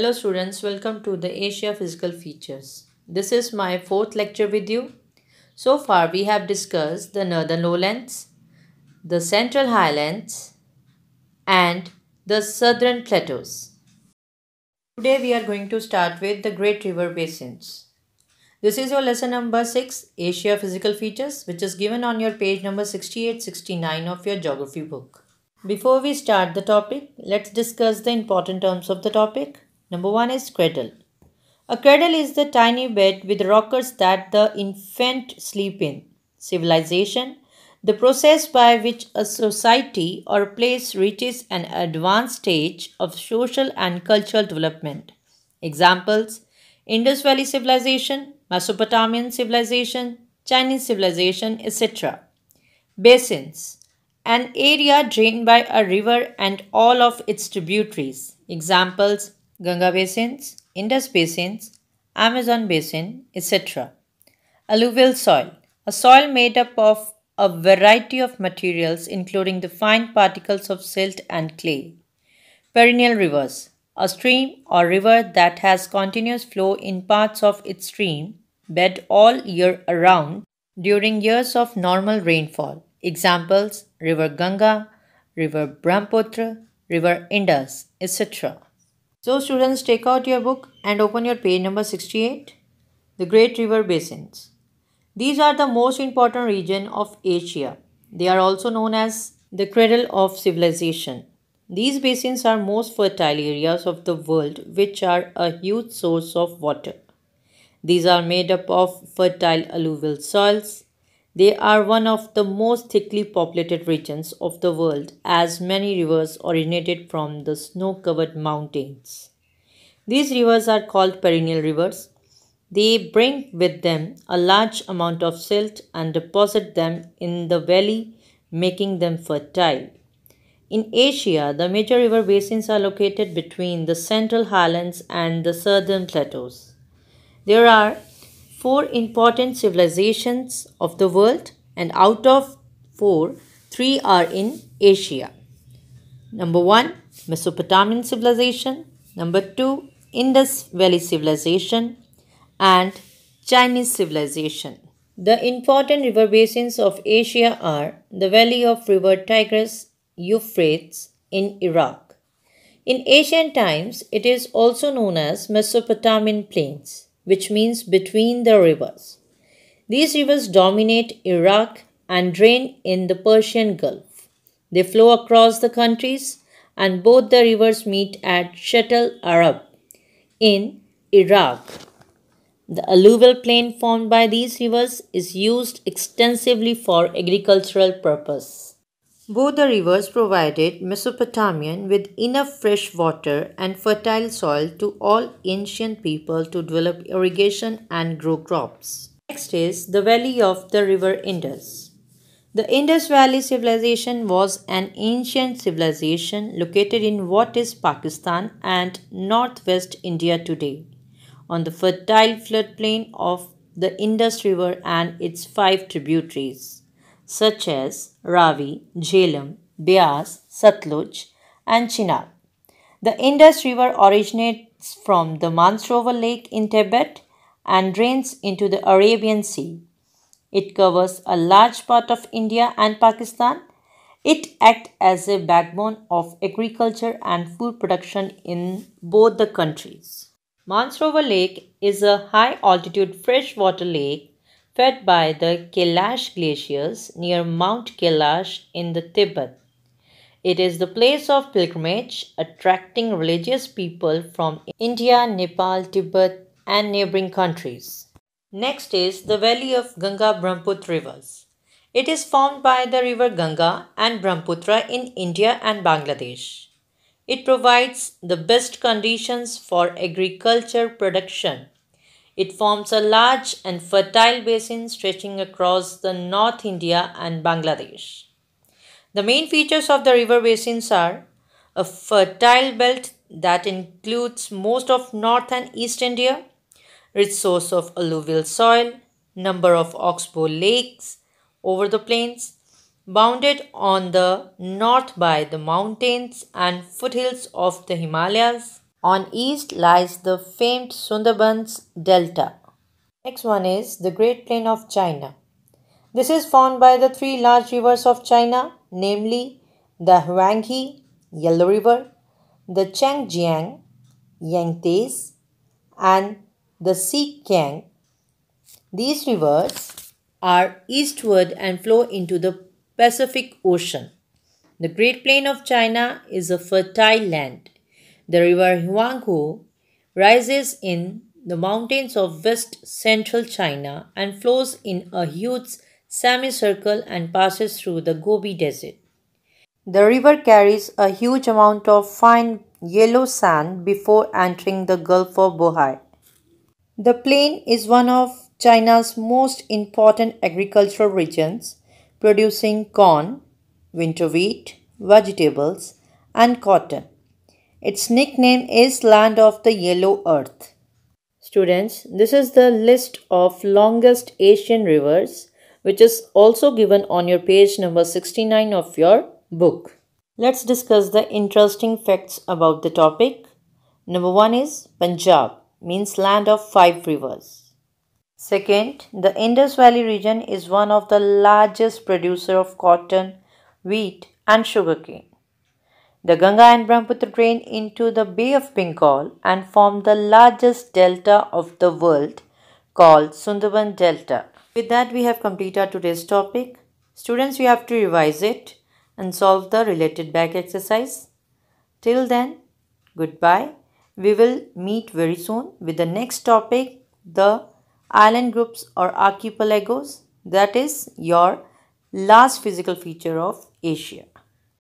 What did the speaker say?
Hello students, welcome to the Asia Physical Features. This is my fourth lecture with you. So far we have discussed the northern lowlands, the central highlands and the southern plateaus. Today we are going to start with the Great River Basins. This is your lesson number 6, Asia Physical Features which is given on your page number sixty-eight, sixty-nine of your geography book. Before we start the topic, let's discuss the important terms of the topic. Number one is cradle. A cradle is the tiny bed with rockers that the infant sleep in. Civilization, the process by which a society or place reaches an advanced stage of social and cultural development. Examples Indus Valley Civilization, Mesopotamian Civilization, Chinese Civilization, etc. Basins An area drained by a river and all of its tributaries. Examples Ganga basins, Indus basins, Amazon basin, etc. Alluvial soil, a soil made up of a variety of materials including the fine particles of silt and clay. Perennial rivers, a stream or river that has continuous flow in parts of its stream bed all year around during years of normal rainfall. Examples River Ganga, River Brahmaputra, River Indus, etc. So students take out your book and open your page number 68 the Great River Basins. These are the most important region of Asia. They are also known as the cradle of civilization. These basins are most fertile areas of the world which are a huge source of water. These are made up of fertile alluvial soils, they are one of the most thickly populated regions of the world as many rivers originated from the snow-covered mountains. These rivers are called perennial rivers. They bring with them a large amount of silt and deposit them in the valley, making them fertile. In Asia, the major river basins are located between the central highlands and the southern plateaus. There are four important civilizations of the world and out of four, three are in Asia. Number one, Mesopotamian civilization. Number two, Indus Valley civilization and Chinese civilization. The important river basins of Asia are the valley of river Tigris, Euphrates in Iraq. In ancient times, it is also known as Mesopotamian plains which means between the rivers. These rivers dominate Iraq and drain in the Persian Gulf. They flow across the countries and both the rivers meet at Shatal Arab in Iraq. The alluvial plain formed by these rivers is used extensively for agricultural purpose. Both the rivers provided Mesopotamian with enough fresh water and fertile soil to all ancient people to develop irrigation and grow crops. Next is the valley of the river Indus. The Indus Valley civilization was an ancient civilization located in what is Pakistan and northwest India today, on the fertile floodplain of the Indus River and its five tributaries such as Ravi, Jhelum, Bias, Satluj, and Chinab. The Indus River originates from the Mansrovar Lake in Tibet and drains into the Arabian Sea. It covers a large part of India and Pakistan. It acts as a backbone of agriculture and food production in both the countries. Mansrovar Lake is a high altitude freshwater lake fed by the Kailash glaciers near Mount Kailash in the Tibet. It is the place of pilgrimage attracting religious people from India, Nepal, Tibet and neighboring countries. Next is the valley of Ganga Brahmaputra rivers. It is formed by the river Ganga and Brahmaputra in India and Bangladesh. It provides the best conditions for agriculture production it forms a large and fertile basin stretching across the North India and Bangladesh. The main features of the river basins are a fertile belt that includes most of North and East India, rich source of alluvial soil, number of oxbow lakes over the plains, bounded on the north by the mountains and foothills of the Himalayas, on east lies the famed Sundarbans Delta. Next one is the Great Plain of China. This is formed by the three large rivers of China, namely the Huanghe, Yellow River, the Changjiang, Yangtze, and the Sikiang. These rivers are eastward and flow into the Pacific Ocean. The Great Plain of China is a fertile land. The river Huanghu rises in the mountains of west central China and flows in a huge semicircle and passes through the Gobi Desert. The river carries a huge amount of fine yellow sand before entering the Gulf of Bohai. The plain is one of China's most important agricultural regions, producing corn, winter wheat, vegetables, and cotton. Its nickname is Land of the Yellow Earth. Students, this is the list of longest Asian rivers which is also given on your page number 69 of your book. Let's discuss the interesting facts about the topic. Number 1 is Punjab means land of five rivers. Second, the Indus Valley region is one of the largest producer of cotton, wheat and sugarcane. The Ganga and Brahmaputra drain into the Bay of Bengal and form the largest delta of the world called Sundarban Delta. With that, we have completed today's topic. Students, you have to revise it and solve the related back exercise. Till then, goodbye. We will meet very soon with the next topic, the island groups or archipelagos, that is your last physical feature of Asia.